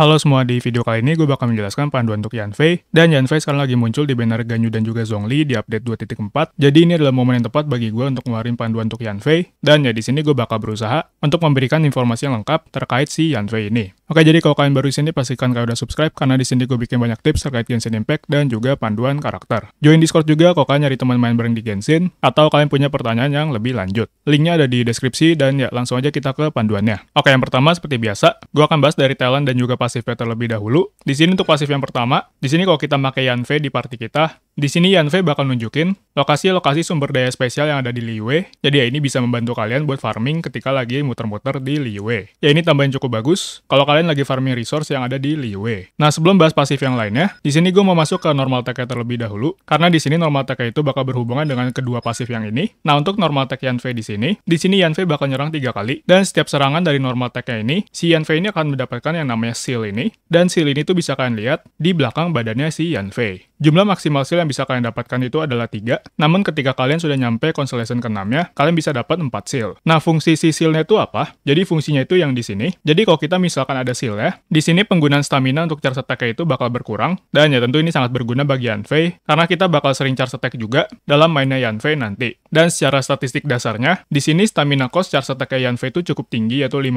Halo semua, di video kali ini gue bakal menjelaskan panduan untuk Yanfei dan Yanfei sekarang lagi muncul di banner Ganyu dan juga Zhongli di update 2.4. Jadi ini adalah momen yang tepat bagi gue untuk ngeluarin panduan untuk Yanfei dan ya di sini gue bakal berusaha untuk memberikan informasi yang lengkap terkait si Yanfei ini. Oke, jadi kalau kalian baru di sini pastikan kalian udah subscribe karena di sini gue bikin banyak tips terkait Genshin Impact dan juga panduan karakter. Join Discord juga kalau kalian nyari teman main bareng di Genshin atau kalian punya pertanyaan yang lebih lanjut. Linknya ada di deskripsi dan ya langsung aja kita ke panduannya. Oke, yang pertama seperti biasa, gue akan bahas dari talent dan juga pasifnya terlebih dahulu. Di sini untuk pasif yang pertama, di sini kalau kita pakai Yanfei di party kita, di sini Yanfe bakal nunjukin lokasi-lokasi sumber daya spesial yang ada di Liyue, jadi ya ini bisa membantu kalian buat farming ketika lagi muter-muter di Liyue. Ya ini tambahin cukup bagus kalau kalian lagi farming resource yang ada di Liyue. Nah sebelum bahas pasif yang lainnya, di sini gue mau masuk ke normal tech terlebih dahulu, karena di sini normal tech itu bakal berhubungan dengan kedua pasif yang ini. Nah untuk normal tech Yanfe di sini, di sini Yanfe bakal nyerang tiga kali, dan setiap serangan dari normal tech ini, si Yanfe ini akan mendapatkan yang namanya seal ini, dan seal ini tuh bisa kalian lihat di belakang badannya si Yanfei. Jumlah maksimal seal yang bisa kalian dapatkan itu adalah 3, namun ketika kalian sudah nyampe constellation ke-6 ya, kalian bisa dapat 4 seal. Nah, fungsi si sealnya itu apa? Jadi fungsinya itu yang di sini. Jadi kalau kita misalkan ada seal ya, di sini penggunaan stamina untuk charge attack itu bakal berkurang, dan ya tentu ini sangat berguna bagi Yanfei, karena kita bakal sering charge attack juga dalam mainnya Yanfei nanti. Dan secara statistik dasarnya, di sini stamina cost charge attack Yanfei itu cukup tinggi yaitu 50.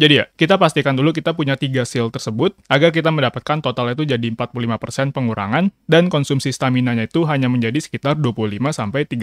Jadi ya, kita pastikan dulu kita punya 3 seal tersebut, agar kita mendapatkan total itu jadi 45% pengurangan, dan dan konsumsi stamina-nya itu hanya menjadi sekitar 25-30.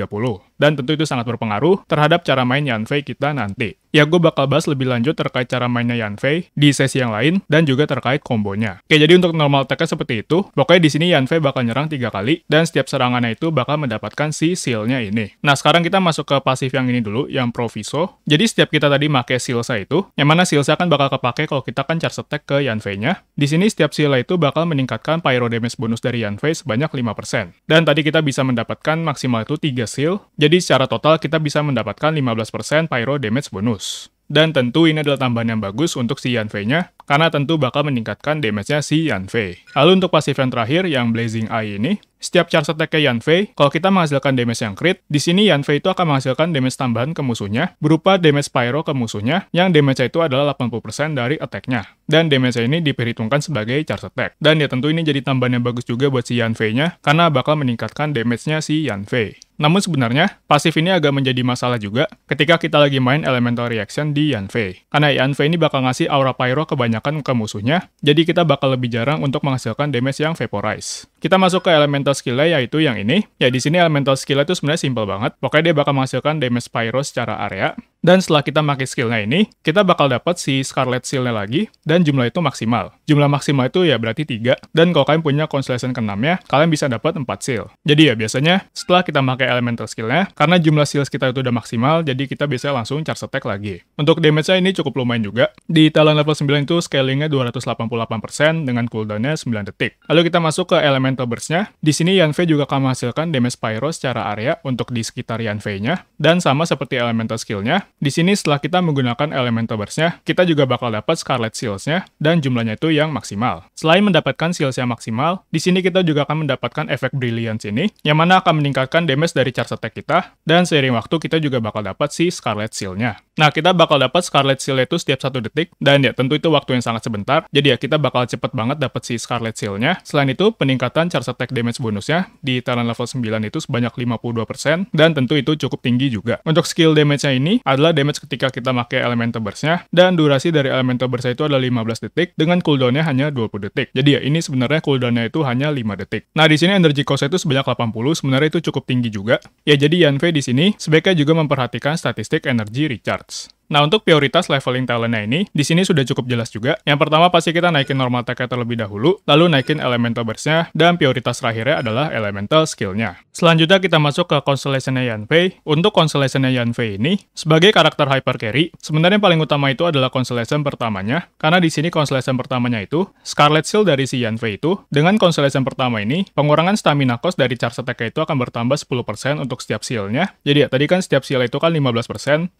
Dan tentu itu sangat berpengaruh terhadap cara main Yanfei kita nanti ya gue bakal bahas lebih lanjut terkait cara mainnya Yanfei di sesi yang lain dan juga terkait kombonya. Oke, jadi untuk normal attack seperti itu, pokoknya di sini Yanfei bakal nyerang tiga kali dan setiap serangannya itu bakal mendapatkan si sealnya ini. Nah, sekarang kita masuk ke pasif yang ini dulu, yang Proviso. Jadi setiap kita tadi make Silsa itu, yang mana Silsa akan bakal kepake kalau kita kan charge attack ke Yanfei-nya. Di sini setiap seal itu bakal meningkatkan pyro damage bonus dari Yanfei sebanyak 5%. Dan tadi kita bisa mendapatkan maksimal itu 3 seal, jadi secara total kita bisa mendapatkan 15% pyro damage bonus. Dan tentu ini adalah tambahan yang bagus untuk si Yanfei-nya karena tentu bakal meningkatkan damage-nya si Yanfei. Lalu untuk pasif yang terakhir, yang Blazing Eye ini, setiap charge attack Yanfei, kalau kita menghasilkan damage yang crit, di sini Yanfei itu akan menghasilkan damage tambahan ke musuhnya, berupa damage pyro ke musuhnya, yang damage itu adalah 80% dari attack-nya. Dan damage ini diperhitungkan sebagai charge attack. Dan ya tentu ini jadi tambahan yang bagus juga buat si Yanfei-nya, karena bakal meningkatkan damage-nya si Yanfei. Namun sebenarnya, pasif ini agak menjadi masalah juga ketika kita lagi main Elemental Reaction di Yanfei. Karena Yanfei ini bakal ngasih aura pyro ke banyak kebanyakan ke musuhnya, jadi kita bakal lebih jarang untuk menghasilkan damage yang vaporize. Kita masuk ke elemental skillnya yaitu yang ini. Ya di sini elemental skill itu sebenarnya simple banget. Pokoknya dia bakal menghasilkan damage pyro secara area. Dan setelah kita pakai skillnya ini, kita bakal dapat si Scarlet seal lagi, dan jumlah itu maksimal. Jumlah maksimal itu ya berarti tiga. dan kalau kalian punya Constellation ke-6 ya, kalian bisa dapat 4 seal. Jadi ya biasanya, setelah kita pakai Elemental Skillnya, karena jumlah seals kita itu udah maksimal, jadi kita bisa langsung charge attack lagi. Untuk damage-nya ini cukup lumayan juga. Di talent level 9 itu scaling-nya 288% dengan cooldown-nya 9 detik. Lalu kita masuk ke Elemental Burst-nya. Di sini Yanfei juga akan menghasilkan damage pyro secara area untuk di sekitar Yanfei-nya, dan sama seperti Elemental skill-nya, di sini setelah kita menggunakan elemen nya kita juga bakal dapat Scarlet Seals-nya, dan jumlahnya itu yang maksimal. Selain mendapatkan Seals yang maksimal, di sini kita juga akan mendapatkan efek Brilliance ini, yang mana akan meningkatkan damage dari charge attack kita, dan seiring waktu kita juga bakal dapat si Scarlet Seal-nya. Nah, kita bakal dapat Scarlet Seal itu setiap satu detik, dan ya tentu itu waktu yang sangat sebentar, jadi ya kita bakal cepet banget dapat si Scarlet Seal-nya. Selain itu, peningkatan charge attack damage bonusnya di talent level 9 itu sebanyak 52%, dan tentu itu cukup tinggi juga. Untuk skill damage-nya ini adalah damage ketika kita pakai elemental burst-nya, dan durasi dari elemental burst itu adalah 15 detik, dengan cooldown-nya hanya 20 detik. Jadi ya ini sebenarnya cooldown-nya itu hanya 5 detik. Nah, di sini energy cost itu sebanyak 80, sebenarnya itu cukup tinggi juga. Ya jadi Yanfei di sini sebaiknya juga memperhatikan statistik energi recharge. shots. Nah, untuk prioritas leveling talentnya ini, di sini sudah cukup jelas juga. Yang pertama pasti kita naikin normal attack terlebih dahulu, lalu naikin elemental burst dan prioritas terakhirnya adalah elemental skillnya. Selanjutnya kita masuk ke constellation-nya Yanfei. Untuk constellation-nya Yanfei ini, sebagai karakter hyper carry, sebenarnya paling utama itu adalah constellation pertamanya, karena di sini constellation pertamanya itu, Scarlet Seal dari si Yanfei itu, dengan constellation pertama ini, pengurangan stamina cost dari charge attack itu akan bertambah 10% untuk setiap seal Jadi ya, tadi kan setiap seal itu kan 15%,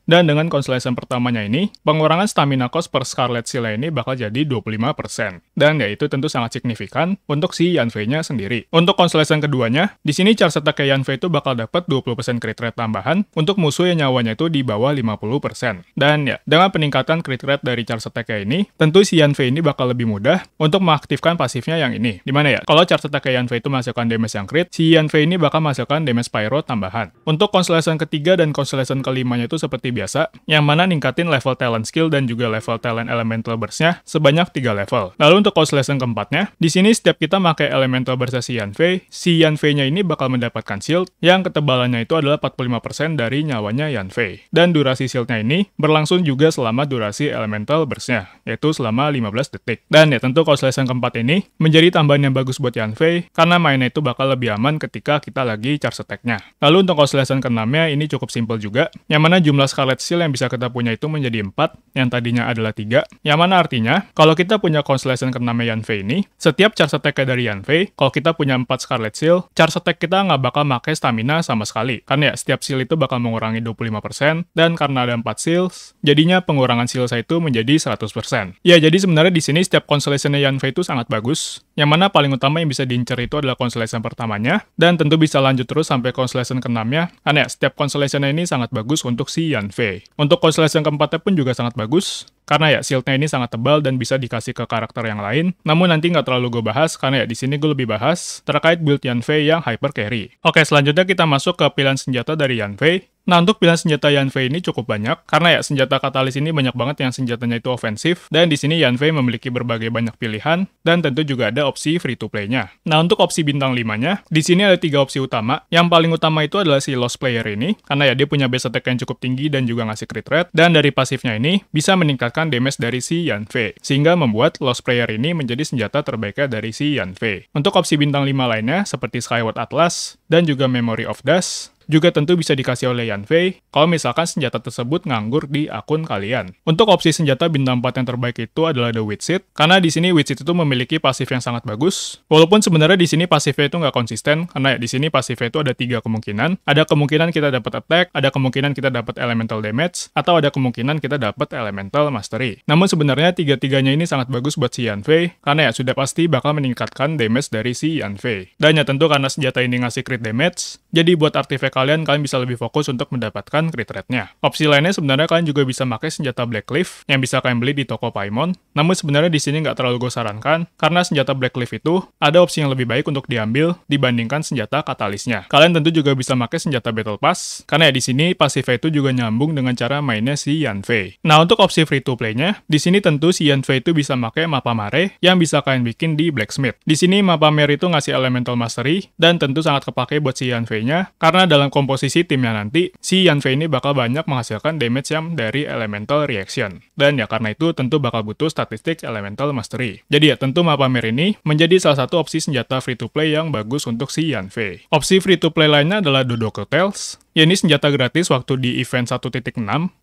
dan dengan constellation pertamanya ini, pengurangan stamina cost per Scarlet sila ini bakal jadi 25%. Dan ya itu tentu sangat signifikan untuk si Yanfei-nya sendiri. Untuk constellation keduanya, di sini charge attack Yanfei itu bakal dapat 20% crit rate tambahan untuk musuh yang nyawanya itu di bawah 50%. Dan ya, dengan peningkatan crit rate dari charge attack ini, tentu si Yanfei ini bakal lebih mudah untuk mengaktifkan pasifnya yang ini. Dimana ya, kalau charge attack Yanfei itu menghasilkan damage yang crit, si Yanfei ini bakal menghasilkan damage pyro tambahan. Untuk constellation ketiga dan constellation kelimanya itu seperti biasa, yang mana ningkatin level talent skill dan juga level talent elemental burst-nya sebanyak 3 level. Lalu untuk cost lesson keempatnya, di sini setiap kita pakai elemental burst si Yanfei, si Yanfei-nya ini bakal mendapatkan shield yang ketebalannya itu adalah 45% dari nyawanya Yanfei. Dan durasi shieldnya ini berlangsung juga selama durasi elemental burst-nya, yaitu selama 15 detik. Dan ya tentu cost lesson keempat ini menjadi tambahan yang bagus buat Yanfei, karena mainnya itu bakal lebih aman ketika kita lagi charge attack-nya. Lalu untuk cost lesson keenamnya ini cukup simple juga, yang mana jumlah Scarlet Seal yang bisa kita punya itu menjadi 4, yang tadinya adalah 3, yang mana artinya, kalau kita punya constellation ke-6 Yanfei ini, setiap charge attack dari Yanfei, kalau kita punya 4 Scarlet Seal, charge attack kita nggak bakal make stamina sama sekali. karena ya, setiap seal itu bakal mengurangi 25%, dan karena ada 4 seals, jadinya pengurangan seal saya itu menjadi 100%. Ya, jadi sebenarnya di sini setiap constellation Yanfei itu sangat bagus, yang mana paling utama yang bisa diincar itu adalah constellation pertamanya, dan tentu bisa lanjut terus sampai constellation ke-6-nya. Aneh, ya, setiap constellation ini sangat bagus untuk si Yanfei. Untuk constellation yang keempatnya pun juga sangat bagus. Karena ya shieldnya ini sangat tebal dan bisa dikasih ke karakter yang lain. Namun nanti nggak terlalu gue bahas karena ya di sini gue lebih bahas terkait build Yanfei yang hyper carry. Oke selanjutnya kita masuk ke pilihan senjata dari Yanfei. Nah, untuk pilihan senjata Yanfei ini cukup banyak, karena ya senjata katalis ini banyak banget yang senjatanya itu ofensif, dan di sini Yanfei memiliki berbagai banyak pilihan, dan tentu juga ada opsi free-to-play-nya. Nah, untuk opsi bintang 5-nya, di sini ada tiga opsi utama. Yang paling utama itu adalah si Lost Player ini, karena ya dia punya base attack yang cukup tinggi dan juga ngasih crit rate, dan dari pasifnya ini, bisa meningkat menggunakan damage dari si Yanfei, sehingga membuat Lost player ini menjadi senjata terbaiknya dari si Yanfei. Untuk opsi bintang 5 lainnya, seperti Skyward Atlas dan juga Memory of Dust, juga tentu bisa dikasih oleh Yanfei kalau misalkan senjata tersebut nganggur di akun kalian. Untuk opsi senjata bintang 4 yang terbaik itu adalah The Witsit, karena di sini Witsit itu memiliki pasif yang sangat bagus. Walaupun sebenarnya di sini pasifnya itu nggak konsisten, karena ya di sini pasifnya itu ada tiga kemungkinan. Ada kemungkinan kita dapat attack, ada kemungkinan kita dapat elemental damage, atau ada kemungkinan kita dapat elemental mastery. Namun sebenarnya tiga-tiganya ini sangat bagus buat si Yanfei, karena ya sudah pasti bakal meningkatkan damage dari si Yanfei. Dan ya tentu karena senjata ini ngasih crit damage, jadi buat artifact kalian, kalian bisa lebih fokus untuk mendapatkan crit rate-nya. Opsi lainnya sebenarnya kalian juga bisa pakai senjata Blackcliff yang bisa kalian beli di toko Paimon, namun sebenarnya di sini nggak terlalu gue sarankan, karena senjata Blackcliff itu ada opsi yang lebih baik untuk diambil dibandingkan senjata katalisnya. Kalian tentu juga bisa pakai senjata Battle Pass, karena ya di sini pasifnya itu juga nyambung dengan cara mainnya si Yanfei. Nah, untuk opsi free to play-nya, di sini tentu si Yanfei itu bisa pakai mapa mare yang bisa kalian bikin di Blacksmith. Di sini mapa mare itu ngasih elemental mastery dan tentu sangat kepake buat si Yanfei-nya karena dalam dalam komposisi timnya nanti, si Yanfei ini bakal banyak menghasilkan damage yang dari elemental reaction. Dan ya karena itu tentu bakal butuh statistik elemental mastery. Jadi ya tentu map ini menjadi salah satu opsi senjata free to play yang bagus untuk si Yanfei. Opsi free to play lainnya adalah Dodo Tales, Ya ini senjata gratis waktu di event 1.6.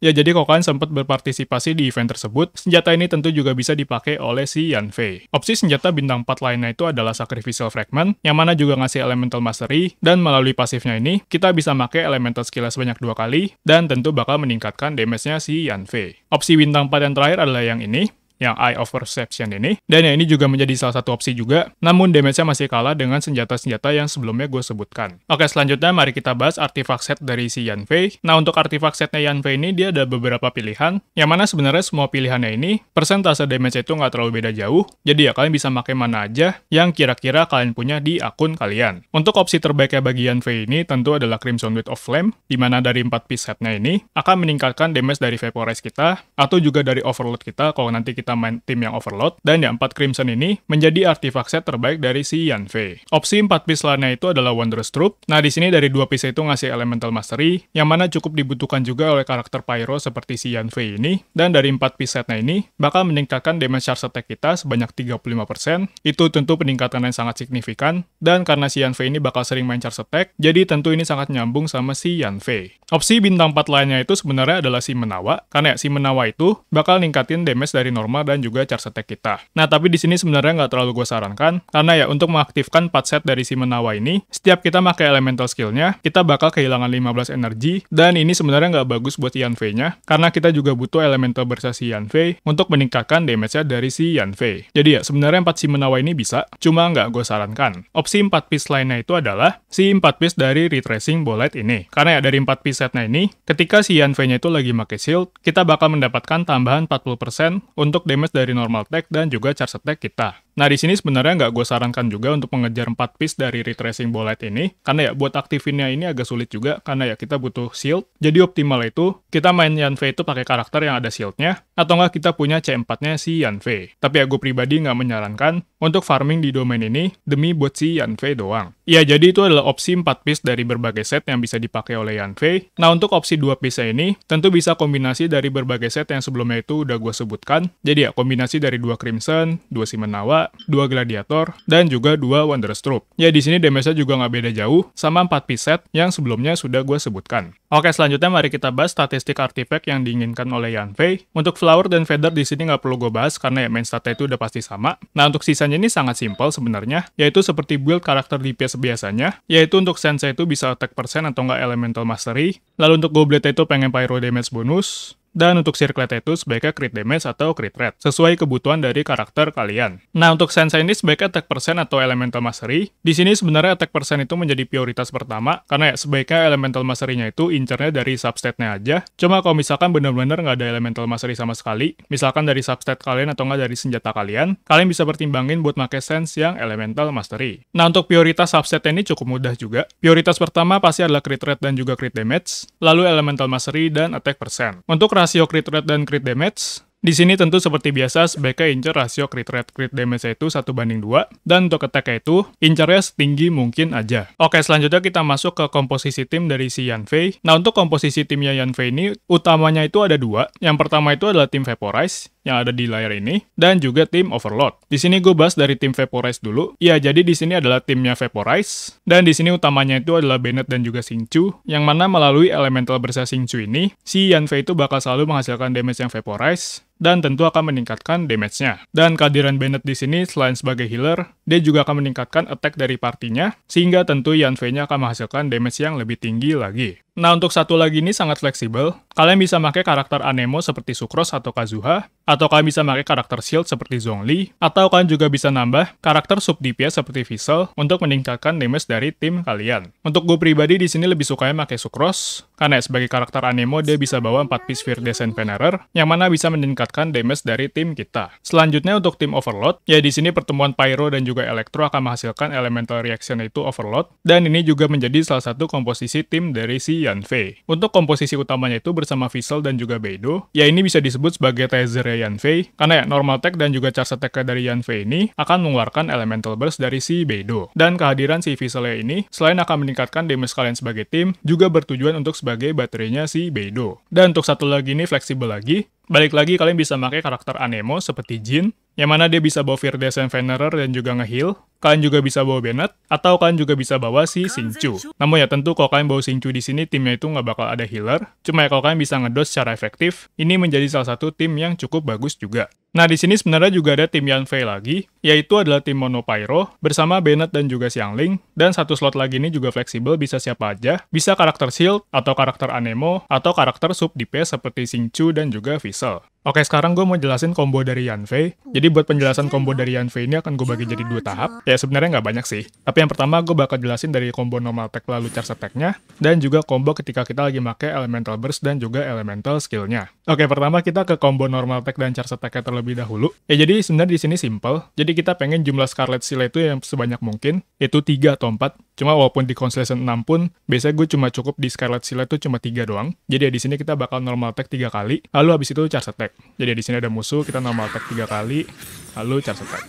Ya jadi kalau kalian sempat berpartisipasi di event tersebut, senjata ini tentu juga bisa dipakai oleh si Yanfei. Opsi senjata bintang 4 lainnya itu adalah Sacrificial Fragment, yang mana juga ngasih Elemental Mastery, dan melalui pasifnya ini, kita bisa pakai Elemental Skill sebanyak dua kali, dan tentu bakal meningkatkan damage-nya si Yanfei. Opsi bintang 4 yang terakhir adalah yang ini, yang Eye of Perception ini. Dan ya ini juga menjadi salah satu opsi juga, namun damage-nya masih kalah dengan senjata-senjata yang sebelumnya gue sebutkan. Oke, selanjutnya mari kita bahas artifact set dari si Yanfei. Nah, untuk artifact setnya Yanfei ini dia ada beberapa pilihan, yang mana sebenarnya semua pilihannya ini, persentase damage itu nggak terlalu beda jauh, jadi ya kalian bisa pakai mana aja yang kira-kira kalian punya di akun kalian. Untuk opsi terbaiknya bagi Yanfei ini tentu adalah Crimson Blade of Flame, di mana dari 4 piece setnya ini akan meningkatkan damage dari Vaporize kita, atau juga dari Overload kita kalau nanti kita kita main tim yang overload, dan yang 4 Crimson ini menjadi artifact set terbaik dari si Yanfei. Opsi 4 piece lainnya itu adalah Wondrous Troop. Nah, di sini dari dua piece itu ngasih Elemental Mastery, yang mana cukup dibutuhkan juga oleh karakter Pyro seperti si Yanfei ini, dan dari 4 piece setnya ini bakal meningkatkan damage charge attack kita sebanyak 35%, itu tentu peningkatan yang sangat signifikan, dan karena si Yanfei ini bakal sering main charge attack, jadi tentu ini sangat nyambung sama si Yanfei. Opsi bintang 4 lainnya itu sebenarnya adalah si Menawa, karena ya si Menawa itu bakal ningkatin damage dari normal dan juga charge attack kita. Nah, tapi di sini sebenarnya nggak terlalu gue sarankan, karena ya untuk mengaktifkan 4 set dari si menawa ini, setiap kita pakai elemental skillnya, kita bakal kehilangan 15 energi, dan ini sebenarnya nggak bagus buat Yanfei-nya, karena kita juga butuh elemental si Yanfei untuk meningkatkan damage-nya dari si Yanfei. Jadi ya, sebenarnya 4 si menawa ini bisa, cuma nggak gue sarankan. Opsi 4 piece lainnya itu adalah si 4 piece dari retracing bullet ini. Karena ya dari 4 piece setnya ini, ketika si Yanfei-nya itu lagi pakai shield, kita bakal mendapatkan tambahan 40% untuk damage dari normal attack dan juga charge attack kita. Nah di sini sebenarnya nggak gue sarankan juga untuk mengejar 4 piece dari retracing bolet ini, karena ya buat aktifinnya ini agak sulit juga, karena ya kita butuh shield. Jadi optimal itu kita main Yanfei itu pakai karakter yang ada shieldnya, atau nggak kita punya C4-nya si Yanfei. Tapi ya gue pribadi nggak menyarankan untuk farming di domain ini demi buat si Yanfei doang. Ya jadi itu adalah opsi 4 piece dari berbagai set yang bisa dipakai oleh Yanfei. Nah untuk opsi 2 piece ini tentu bisa kombinasi dari berbagai set yang sebelumnya itu udah gue sebutkan. Jadi ya kombinasi dari dua Crimson, dua Simenawa, dua Gladiator, dan juga 2 stroke Ya di sini damage-nya juga nggak beda jauh, sama 4 piset yang sebelumnya sudah gue sebutkan. Oke, selanjutnya mari kita bahas statistik artifact yang diinginkan oleh Yanfei. Untuk Flower dan Feather di sini nggak perlu gue bahas karena ya main statnya itu udah pasti sama. Nah, untuk sisanya ini sangat simpel sebenarnya, yaitu seperti build karakter DPS biasanya, yaitu untuk Sensei itu bisa attack persen atau nggak elemental mastery, lalu untuk Goblet itu pengen pyro damage bonus, dan untuk sirkuit itu sebaiknya crit damage atau crit rate, sesuai kebutuhan dari karakter kalian. Nah, untuk sense ini sebaiknya attack percent atau elemental mastery. Di sini sebenarnya attack percent itu menjadi prioritas pertama, karena ya sebaiknya elemental mastery-nya itu incernya dari substate aja. Cuma kalau misalkan benar-benar nggak ada elemental mastery sama sekali, misalkan dari substat kalian atau nggak dari senjata kalian, kalian bisa pertimbangin buat make sense yang elemental mastery. Nah, untuk prioritas subset ini cukup mudah juga. Prioritas pertama pasti adalah crit rate dan juga crit damage, lalu elemental mastery dan attack percent. Untuk rasio crit rate dan crit damage. Di sini tentu seperti biasa, sebaiknya incer rasio crit rate crit damage itu satu banding dua dan untuk attack itu, incernya setinggi mungkin aja. Oke, selanjutnya kita masuk ke komposisi tim dari si Yanfei. Nah, untuk komposisi timnya Yanfei ini, utamanya itu ada dua. Yang pertama itu adalah tim Vaporize, yang ada di layar ini, dan juga tim Overload. Di sini gue bahas dari tim Vaporize dulu. Ya, jadi di sini adalah timnya Vaporize, dan di sini utamanya itu adalah Bennett dan juga Singchu, yang mana melalui elemental bersa Singchu ini, si Yanfei itu bakal selalu menghasilkan damage yang Vaporize, dan tentu akan meningkatkan damage-nya. Dan kehadiran Bennett di sini selain sebagai healer, dia juga akan meningkatkan attack dari partinya, sehingga tentu Yanfei-nya akan menghasilkan damage yang lebih tinggi lagi. Nah, untuk satu lagi ini sangat fleksibel. Kalian bisa pakai karakter Anemo seperti Sucrose atau Kazuha, atau kalian bisa pakai karakter Shield seperti Zhongli, atau kalian juga bisa nambah karakter sub DPS seperti Vissel untuk meningkatkan damage dari tim kalian. Untuk gue pribadi di sini lebih sukanya pakai Sucrose, karena ya, sebagai karakter Anemo dia bisa bawa 4 piece Fear Descent Venerer, yang mana bisa meningkatkan damage dari tim kita. Selanjutnya untuk tim Overload, ya di sini pertemuan Pyro dan juga Electro akan menghasilkan Elemental Reaction itu Overload, dan ini juga menjadi salah satu komposisi tim dari si Yanfei. Untuk komposisi utamanya itu bersama Vissel dan juga Beidou, ya ini bisa disebut sebagai teaser ya Yanfei, karena ya normal tech dan juga charge attack dari Yanfei ini akan mengeluarkan elemental burst dari si Beidou. Dan kehadiran si Vissel ya ini, selain akan meningkatkan damage kalian sebagai tim, juga bertujuan untuk sebagai baterainya si Beidou. Dan untuk satu lagi ini fleksibel lagi, Balik lagi, kalian bisa pakai karakter Anemo seperti Jin, yang mana dia bisa bawa Fear Descent and Venerer dan juga ngeheal, kalian juga bisa bawa Bennett, atau kalian juga bisa bawa si Sinchu. Namun ya tentu kalau kalian bawa Sinchu di sini, timnya itu nggak bakal ada healer. Cuma ya kalau kalian bisa ngedos secara efektif, ini menjadi salah satu tim yang cukup bagus juga. Nah, di sini sebenarnya juga ada tim Yanfei lagi, yaitu adalah tim Pyro bersama Bennett dan juga Ling. dan satu slot lagi ini juga fleksibel bisa siapa aja, bisa karakter shield atau karakter anemo atau karakter sub DPS seperti Sinchu dan juga Fizzle. Oke, sekarang gue mau jelasin combo dari Yanfei. Jadi buat penjelasan combo dari Yanfei ini akan gue bagi jadi dua tahap, Ya Ya sebenarnya nggak banyak sih. Tapi yang pertama gue bakal jelasin dari combo normal attack lalu charge attack-nya, dan juga combo ketika kita lagi make elemental burst dan juga elemental skill-nya. Oke, pertama kita ke combo normal attack dan charge attack-nya terlebih dahulu. Ya jadi sebenarnya di sini simple. Jadi kita pengen jumlah Scarlet Seal itu yang sebanyak mungkin, itu 3 atau 4. Cuma walaupun di Constellation 6 pun, biasanya gue cuma cukup di Scarlet Seal itu cuma 3 doang. Jadi ya di sini kita bakal normal attack 3 kali, lalu habis itu charge attack. Jadi ya di sini ada musuh, kita normal attack 3 kali, lalu charge attack.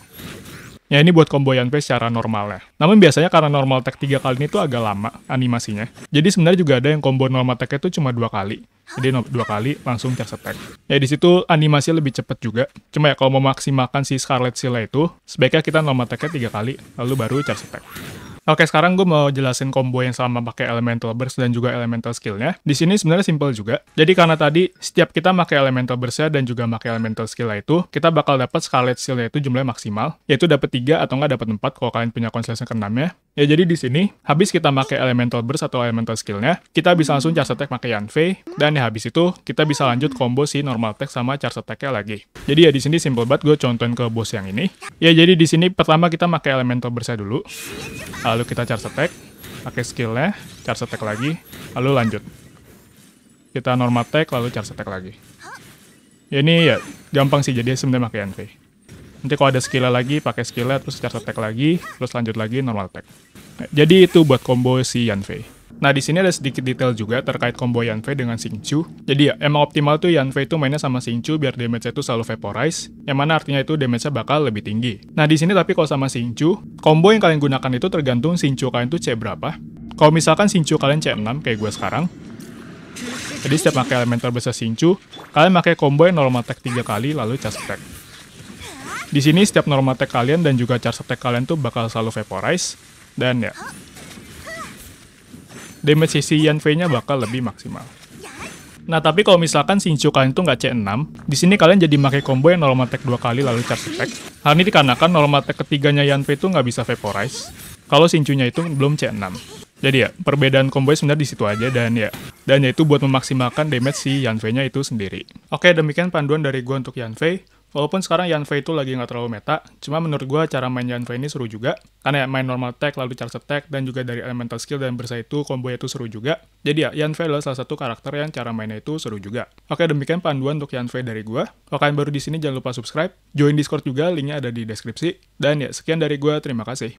Ya ini buat combo Yanfei secara normal ya. Namun biasanya karena normal tag 3 kali ini tuh agak lama animasinya. Jadi sebenarnya juga ada yang combo normal tag itu cuma dua kali. Jadi dua kali langsung charge attack. Ya di situ animasi lebih cepat juga. Cuma ya kalau mau maksimalkan si Scarlet Sila itu, sebaiknya kita normal attack-nya tiga kali, lalu baru charge attack. Oke, sekarang gue mau jelasin combo yang sama pakai elemental burst dan juga elemental skillnya. Di sini sebenarnya simple juga. Jadi karena tadi setiap kita pakai elemental burstnya dan juga pakai elemental skillnya itu, kita bakal dapat scarlet skillnya itu jumlahnya maksimal, yaitu dapat 3 atau nggak dapat 4 kalau kalian punya konsensus ke ya. Ya jadi di sini habis kita pakai elemental burst atau elemental skillnya, kita bisa langsung charge attack pakai Yanfei dan ya habis itu kita bisa lanjut combo si normal attack sama charge attack-nya lagi. Jadi ya di sini simple banget gue contohin ke bos yang ini. Ya jadi di sini pertama kita pakai elemental burst dulu lalu kita charge attack pakai skillnya charge attack lagi lalu lanjut kita normal attack lalu charge attack lagi ya, ini ya gampang sih jadi sebenarnya pakai NV nanti kalau ada skillnya lagi pakai skillnya terus charge attack lagi terus lanjut lagi normal attack nah, jadi itu buat combo si Yanfei Nah, di sini ada sedikit detail juga terkait combo Yanfei dengan Xingqiu. Jadi ya, emang optimal tuh Yanfei itu mainnya sama Xingqiu biar damage-nya itu selalu vaporize, yang mana artinya itu damage-nya bakal lebih tinggi. Nah, di sini tapi kalau sama Xingqiu, combo yang kalian gunakan itu tergantung Xingqiu kalian tuh C berapa. Kalau misalkan Xingqiu kalian C6 kayak gue sekarang, jadi setiap pakai elemental besar Xingqiu, kalian pakai combo yang normal attack 3 kali lalu charge attack. Di sini setiap normal attack kalian dan juga charge attack kalian tuh bakal selalu vaporize, dan ya, damage sisi Yanfei-nya bakal lebih maksimal. Nah, tapi kalau misalkan Shinchu kalian itu nggak C6, di sini kalian jadi pakai combo yang normal attack dua kali lalu charge attack. Hal ini dikarenakan normal attack ketiganya yan Fei itu nggak bisa vaporize, kalau Shinchu-nya itu belum C6. Jadi ya, perbedaan combo sebenarnya di situ aja dan ya, dan yaitu buat memaksimalkan damage si yan fei nya itu sendiri. Oke, demikian panduan dari gua untuk yan Fei. Walaupun sekarang Yanfei itu lagi nggak terlalu meta, cuma menurut gue cara main Yanfei ini seru juga. Karena ya main normal tag, lalu charge attack, dan juga dari elemental skill dan bersa itu combo itu seru juga. Jadi ya, Yanfei adalah salah satu karakter yang cara mainnya itu seru juga. Oke, demikian panduan untuk Yanfei dari gue. Kalau kalian baru di sini jangan lupa subscribe, join Discord juga, linknya ada di deskripsi. Dan ya, sekian dari gue, terima kasih.